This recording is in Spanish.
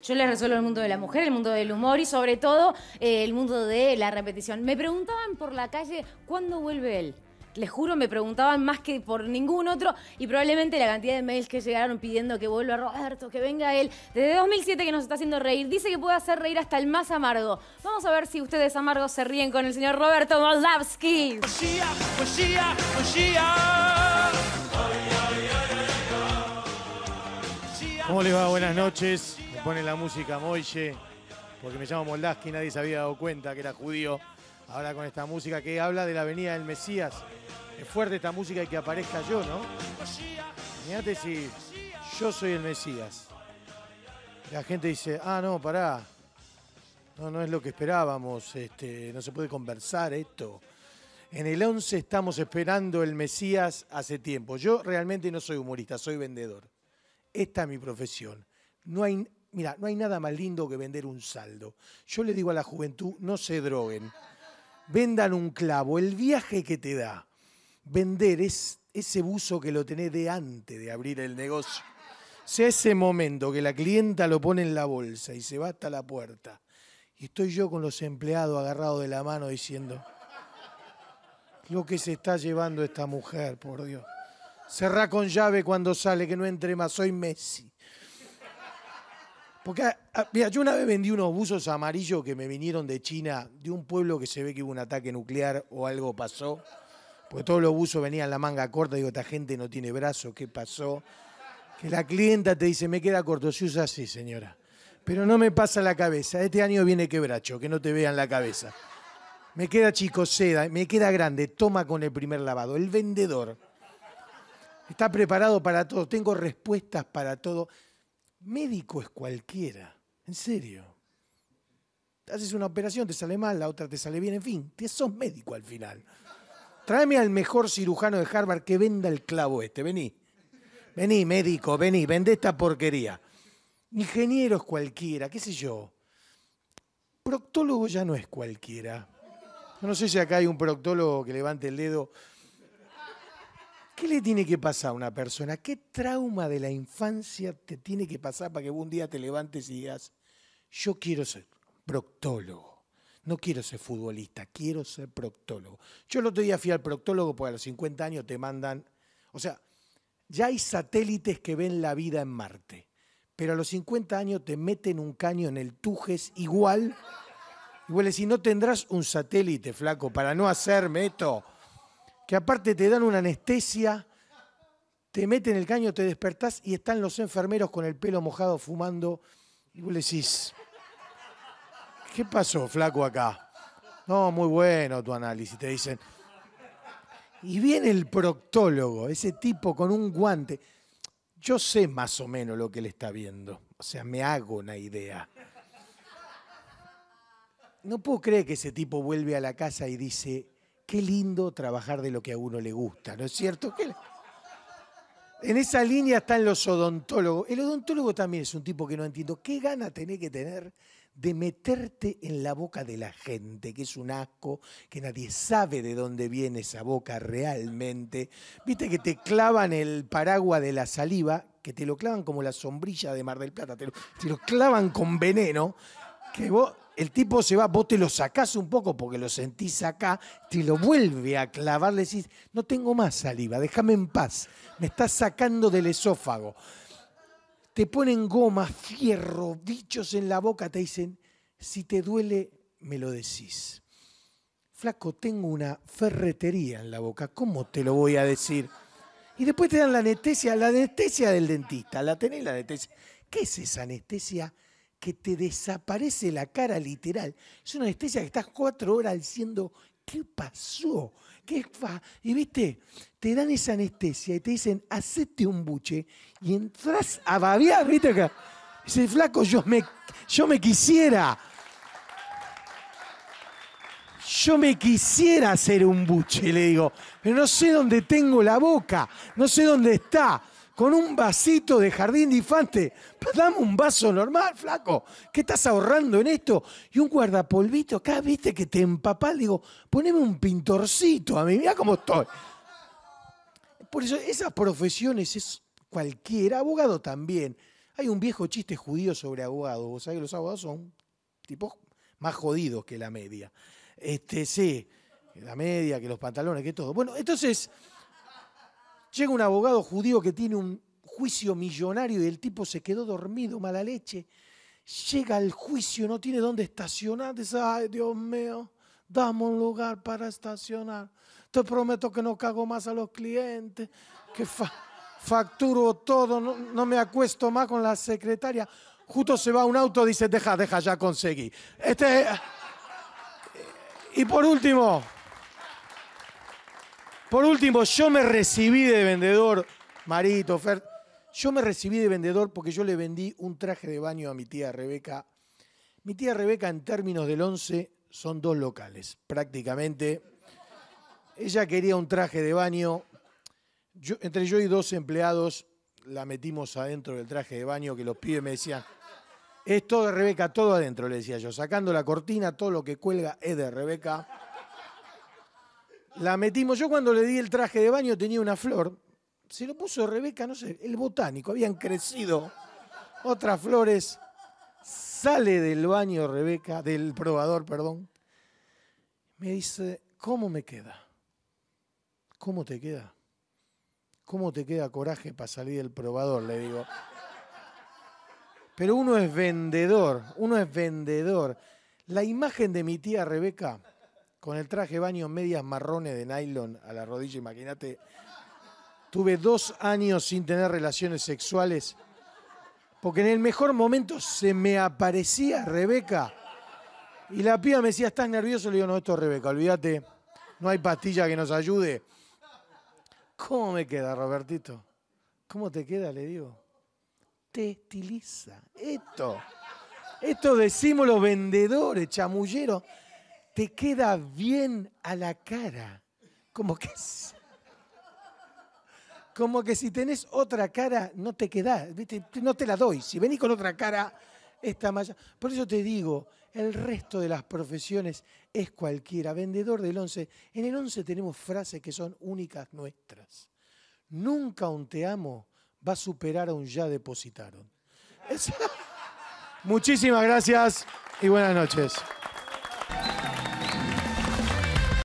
Yo les resuelvo el mundo de la mujer, el mundo del humor y sobre todo eh, el mundo de la repetición. Me preguntaban por la calle cuándo vuelve él. Les juro, me preguntaban más que por ningún otro y probablemente la cantidad de mails que llegaron pidiendo que vuelva Roberto, que venga él. Desde 2007 que nos está haciendo reír, dice que puede hacer reír hasta el más amargo. Vamos a ver si ustedes amargos se ríen con el señor Roberto Moldavsky. ¿Cómo les va? Buenas noches pone la música Moise, porque me llamo Moldaski, nadie se había dado cuenta que era judío. Ahora con esta música que habla de la venida del Mesías. Es fuerte esta música y que aparezca yo, ¿no? Mirate si yo soy el Mesías. La gente dice, ah, no, pará. No, no es lo que esperábamos. Este, no se puede conversar esto. En el 11 estamos esperando el Mesías hace tiempo. Yo realmente no soy humorista, soy vendedor. Esta es mi profesión. No hay Mira, no hay nada más lindo que vender un saldo. Yo le digo a la juventud, no se droguen. Vendan un clavo. El viaje que te da vender es ese buzo que lo tenés de antes de abrir el negocio. O sea, ese momento que la clienta lo pone en la bolsa y se va hasta la puerta. Y estoy yo con los empleados agarrados de la mano diciendo, lo que se está llevando esta mujer, por Dios. Cerrá con llave cuando sale, que no entre más, soy Messi. Porque, ah, ah, mira, yo una vez vendí unos buzos amarillos que me vinieron de China, de un pueblo que se ve que hubo un ataque nuclear o algo pasó. Porque todos los buzos venían la manga corta, digo, esta gente no tiene brazos, ¿qué pasó? Que la clienta te dice, me queda corto, se usa así, señora. Pero no me pasa la cabeza, este año viene quebracho, que no te vean la cabeza. Me queda chico seda, me queda grande, toma con el primer lavado. El vendedor está preparado para todo, tengo respuestas para todo. Médico es cualquiera, en serio. Haces una operación, te sale mal, la otra te sale bien, en fin, sos médico al final. Tráeme al mejor cirujano de Harvard que venda el clavo este, vení. Vení, médico, vení, vende esta porquería. ingeniero es cualquiera, qué sé yo. Proctólogo ya no es cualquiera. No sé si acá hay un proctólogo que levante el dedo ¿Qué le tiene que pasar a una persona? ¿Qué trauma de la infancia te tiene que pasar para que un día te levantes y digas, yo quiero ser proctólogo? No quiero ser futbolista, quiero ser proctólogo. Yo el otro día fui al proctólogo porque a los 50 años te mandan, o sea, ya hay satélites que ven la vida en Marte, pero a los 50 años te meten un caño en el Tujes igual. igual si no tendrás un satélite, flaco, para no hacerme esto que aparte te dan una anestesia, te meten el caño, te despertás y están los enfermeros con el pelo mojado fumando y vos le decís, ¿qué pasó, flaco, acá? No, muy bueno tu análisis, te dicen. Y viene el proctólogo, ese tipo con un guante. Yo sé más o menos lo que le está viendo. O sea, me hago una idea. No puedo creer que ese tipo vuelve a la casa y dice, Qué lindo trabajar de lo que a uno le gusta, ¿no es cierto? En esa línea están los odontólogos. El odontólogo también es un tipo que no entiendo. ¿Qué gana tenés que tener de meterte en la boca de la gente, que es un asco, que nadie sabe de dónde viene esa boca realmente? Viste que te clavan el paraguas de la saliva, que te lo clavan como la sombrilla de Mar del Plata, lo, te lo clavan con veneno, que vos el tipo se va, vos te lo sacás un poco porque lo sentís acá, te lo vuelve a clavar, le decís, no tengo más saliva, déjame en paz, me estás sacando del esófago. Te ponen gomas, fierro, bichos en la boca, te dicen, si te duele, me lo decís. Flaco, tengo una ferretería en la boca, ¿cómo te lo voy a decir? Y después te dan la anestesia, la anestesia del dentista, la tenés la anestesia. ¿Qué es esa anestesia? que te desaparece la cara literal. Es una anestesia que estás cuatro horas diciendo, ¿qué pasó? ¿Qué fa? Y viste, te dan esa anestesia y te dicen, hacete un buche y entras a babiar, viste acá. Dice, flaco, yo me, yo me quisiera. Yo me quisiera hacer un buche, le digo, pero no sé dónde tengo la boca, no sé dónde está con un vasito de jardín de infante. Pues dame un vaso normal, flaco. ¿Qué estás ahorrando en esto? Y un guardapolvito acá, viste, que te empapás. Digo, poneme un pintorcito a mí, mira cómo estoy. Por eso, esas profesiones es cualquiera, abogado también. Hay un viejo chiste judío sobre abogados. Vos sabés que los abogados son tipos más jodidos que la media. Este, sí, la media, que los pantalones, que todo. Bueno, entonces. Llega un abogado judío que tiene un juicio millonario y el tipo se quedó dormido, mala leche. Llega al juicio, no tiene dónde estacionar. Dice, ay Dios mío, dame un lugar para estacionar. Te prometo que no cago más a los clientes, que facturo todo, no, no me acuesto más con la secretaria. Justo se va un auto, dice, deja, deja, ya conseguí. Este... Y por último... Por último, yo me recibí de vendedor, Marito, Fer. Yo me recibí de vendedor porque yo le vendí un traje de baño a mi tía Rebeca. Mi tía Rebeca, en términos del 11, son dos locales, prácticamente. Ella quería un traje de baño. Yo, entre yo y dos empleados la metimos adentro del traje de baño que los pibes me decían, es todo de Rebeca, todo adentro, le decía yo, sacando la cortina, todo lo que cuelga es de Rebeca. La metimos. Yo cuando le di el traje de baño tenía una flor. Se lo puso Rebeca, no sé, el botánico. Habían crecido otras flores. Sale del baño Rebeca, del probador, perdón. Me dice, ¿cómo me queda? ¿Cómo te queda? ¿Cómo te queda coraje para salir del probador? Le digo. Pero uno es vendedor, uno es vendedor. La imagen de mi tía Rebeca con el traje baño, medias marrones de nylon a la rodilla, imagínate. Tuve dos años sin tener relaciones sexuales, porque en el mejor momento se me aparecía Rebeca. Y la piba me decía, ¿estás nervioso? Le digo, no, esto Rebeca, olvídate, no hay pastilla que nos ayude. ¿Cómo me queda, Robertito? ¿Cómo te queda? Le digo. Te estiliza. Esto. Esto decimos los vendedores, chamulleros te queda bien a la cara. Como que, como que si tenés otra cara, no te queda, no te la doy. Si venís con otra cara, está malla. Por eso te digo, el resto de las profesiones es cualquiera. Vendedor del 11. En el 11 tenemos frases que son únicas nuestras. Nunca un te amo va a superar a un ya depositaron. Muchísimas gracias y buenas noches.